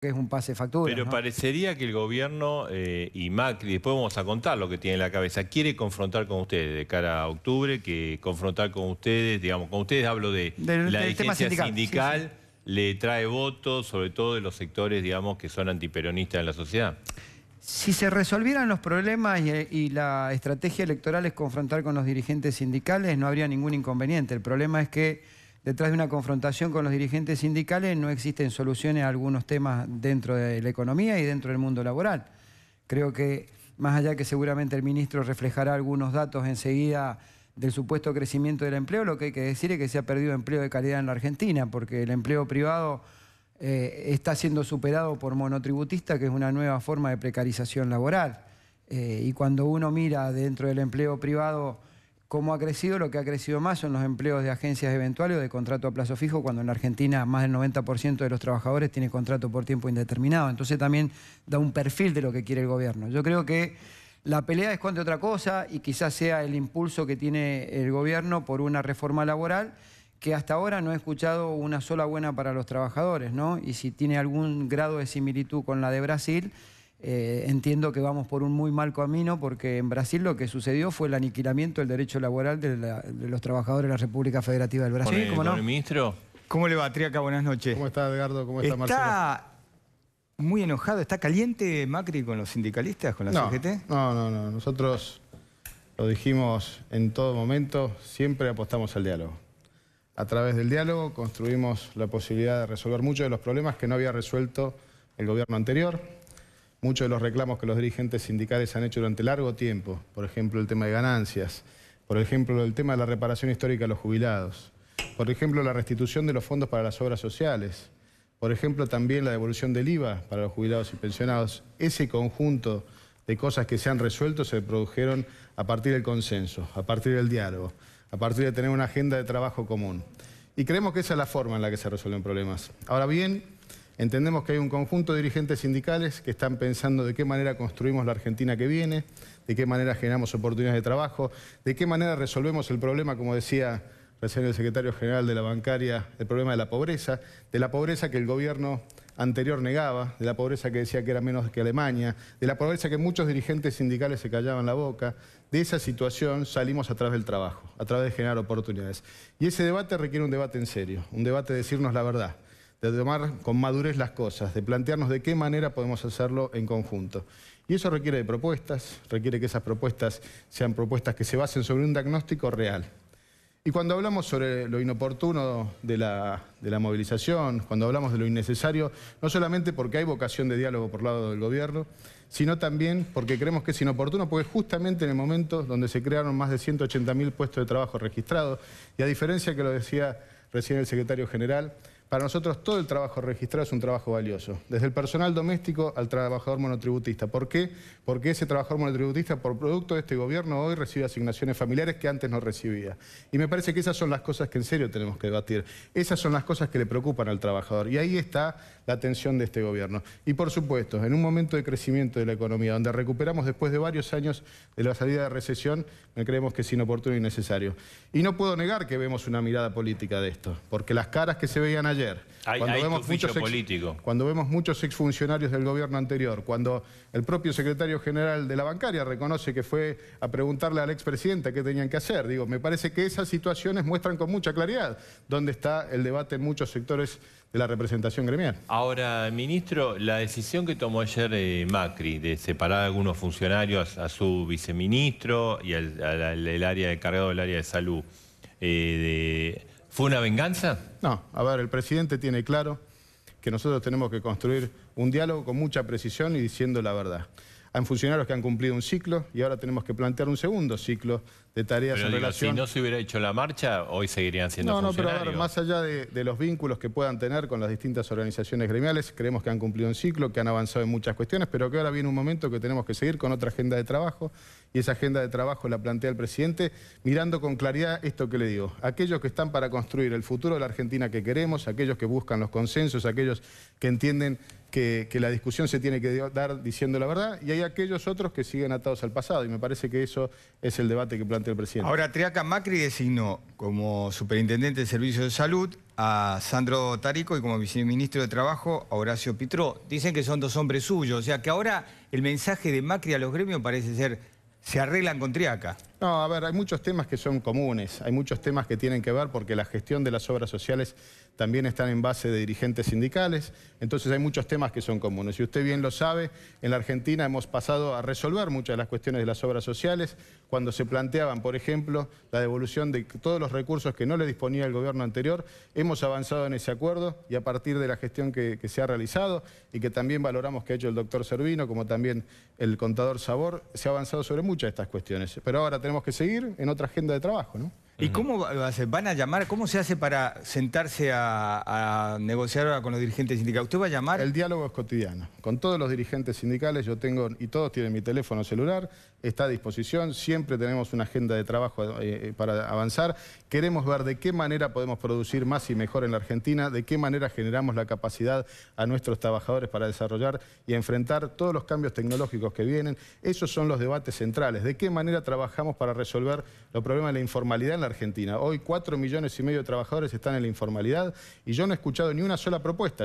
que es un pase factura. Pero parecería que el gobierno eh, y Macri, después vamos a contar lo que tiene en la cabeza, quiere confrontar con ustedes de cara a octubre, que confrontar con ustedes, digamos, con ustedes hablo de, la dirigencia sindical, le trae votos, sobre todo de los sectores, digamos, que son antiperonistas en la sociedad. Si se resolvieran los problemas y, la estrategia electoral es confrontar con los dirigentes sindicales, no habría ningún inconveniente. El problema es que Detrás de una confrontación con los dirigentes sindicales no existen soluciones a algunos temas dentro de la economía y dentro del mundo laboral. Creo que, más allá que seguramente el ministro reflejará algunos datos enseguida del supuesto crecimiento del empleo, lo que hay que decir es que se ha perdido empleo de calidad en la Argentina, porque el empleo privado eh, está siendo superado por monotributista, que es una nueva forma de precarización laboral. Eh, y cuando uno mira dentro del empleo privado como ha crecido, lo que ha crecido más son los empleos de agencias eventuales o de contrato a plazo fijo, cuando en Argentina más del 90% de los trabajadores tiene contrato por tiempo indeterminado. Entonces también da un perfil de lo que quiere el gobierno. Yo creo que la pelea es contra otra cosa y quizás sea el impulso que tiene el gobierno por una reforma laboral que hasta ahora no he escuchado una sola buena para los trabajadores, ¿no? Y si tiene algún grado de similitud con la de Brasil, eh, entiendo que vamos por un muy mal camino porque en Brasil lo que sucedió fue el aniquilamiento del derecho laboral de, los trabajadores de la República Federativa del Brasil. ¿Cómo no? ministro? ¿Cómo le va, Triaca? Buenas noches. ¿Cómo está, Edgardo? ¿Cómo está, Marcelo? Está muy enojado. ¿Está caliente Macri con los sindicalistas, con la CGT? No, no, no. Nosotros lo dijimos en todo momento, siempre apostamos al diálogo. A través del diálogo construimos la posibilidad de resolver muchos de los problemas que no había resuelto el gobierno anterior muchos de los reclamos que los dirigentes sindicales han hecho durante largo tiempo, por ejemplo el tema de ganancias, por ejemplo el tema de la reparación histórica a los jubilados, por ejemplo la restitución de los fondos para las obras sociales, por ejemplo también la devolución del IVA para los jubilados y pensionados, ese conjunto de cosas que se han resuelto se produjeron a partir del consenso, a partir del diálogo, a partir de tener una agenda de trabajo común. Y creemos que esa es la forma en la que se resuelven problemas. Ahora bien, Entendemos que hay un conjunto de dirigentes sindicales que están pensando de qué manera construimos la Argentina que viene, de qué manera generamos oportunidades de trabajo, de qué manera resolvemos el problema, como decía recién el secretario general de la bancaria, el problema de la pobreza, de la pobreza que el gobierno anterior negaba, de la pobreza que decía que era menos que Alemania, de la pobreza que muchos dirigentes sindicales se callaban la boca. De esa situación salimos a través del trabajo, a través de generar oportunidades. Y ese debate requiere un debate en serio, un debate de decirnos la verdad de tomar con madurez las cosas, de plantearnos de qué manera podemos hacerlo en conjunto. Y eso requiere de propuestas, requiere que esas propuestas sean propuestas que se basen sobre un diagnóstico real. Y cuando hablamos sobre lo inoportuno de la, de la movilización, cuando hablamos de lo innecesario, no solamente porque hay vocación de diálogo por lado del gobierno, sino también porque creemos que es inoportuno, porque justamente en el momento donde se crearon más de 180.000 puestos de trabajo registrados, y a diferencia que lo decía recién el secretario general, para nosotros todo el trabajo registrado es un trabajo valioso, desde el personal doméstico al trabajador monotributista. ¿Por qué? Porque ese trabajador monotributista, por producto de este gobierno, hoy recibe asignaciones familiares que antes no recibía. Y me parece que esas son las cosas que en serio tenemos que debatir. Esas son las cosas que le preocupan al trabajador. Y ahí está la atención de este gobierno. Y por supuesto, en un momento de crecimiento de la economía, donde recuperamos después de varios años de la salida de recesión, me creemos que es inoportuno y necesario. Y no puedo negar que vemos una mirada política de esto, porque las caras que se veían ayer, cuando, vemos muchos cuando vemos muchos exfuncionarios del gobierno anterior, cuando el propio secretario general de la bancaria reconoce que fue a preguntarle al expresidente qué tenían que hacer, digo, me parece que esas situaciones muestran con mucha claridad dónde está el debate en muchos sectores de la representación gremial. Ahora, ministro, la decisión que tomó ayer eh, Macri de separar algunos funcionarios a, su viceministro y al, área cargado del área de salud, eh, ¿fue una venganza? No, a ver, el presidente tiene claro que nosotros tenemos que construir un diálogo con mucha precisión y diciendo la verdad. Hay funcionarios que han cumplido un ciclo y ahora tenemos que plantear un segundo ciclo de tareas en relación... si no se hubiera hecho la marcha, hoy seguirían siendo No, no, pero más allá de, los vínculos que puedan tener con las distintas organizaciones gremiales, creemos que han cumplido un ciclo, que han avanzado en muchas cuestiones, pero que ahora viene un momento que tenemos que seguir con otra agenda de trabajo, y esa agenda de trabajo la plantea el presidente, mirando con claridad esto que le digo. Aquellos que están para construir el futuro de la Argentina que queremos, aquellos que buscan los consensos, aquellos que entienden que, que, la discusión se tiene que dar diciendo la verdad, y hay aquellos otros que siguen atados al pasado, y me parece que eso es el debate que plantea Ahora, Triaca Macri designó como superintendente de Servicios de Salud a Sandro Tarico y como viceministro de Trabajo a Horacio Pitró. Dicen que son dos hombres suyos, o sea que ahora el mensaje de Macri a los gremios parece ser, se arreglan con Triaca. No, a ver, hay muchos temas que son comunes, hay muchos temas que tienen que ver porque la gestión de las obras sociales también está en base de dirigentes sindicales, entonces hay muchos temas que son comunes. Y usted bien lo sabe, en la Argentina hemos pasado a resolver muchas de las cuestiones de las obras sociales, cuando se planteaban, por ejemplo, la devolución de todos los recursos que no le disponía el gobierno anterior, hemos avanzado en ese acuerdo y a partir de la gestión que, que se ha realizado y que también valoramos que ha hecho el doctor Servino, como también el contador Sabor, se ha avanzado sobre muchas de estas cuestiones. Pero ahora tenemos que seguir en otra agenda de trabajo, ¿no? ¿Y cómo van a llamar? ¿Cómo se hace para sentarse a, a negociar con los dirigentes sindicales? ¿Usted va a llamar? El diálogo es cotidiano. Con todos los dirigentes sindicales yo tengo, y todos tienen mi teléfono celular, está a disposición, siempre tenemos una agenda de trabajo eh, eh, para avanzar. Queremos ver de qué manera podemos producir más y mejor en la Argentina, de qué manera generamos la capacidad a nuestros trabajadores para desarrollar y enfrentar todos los cambios tecnológicos que vienen. Esos son los debates centrales. ¿De qué manera trabajamos para resolver los problemas de la informalidad en la Argentina. Hoy cuatro millones y medio de trabajadores están en la informalidad y yo no he escuchado ni una sola propuesta.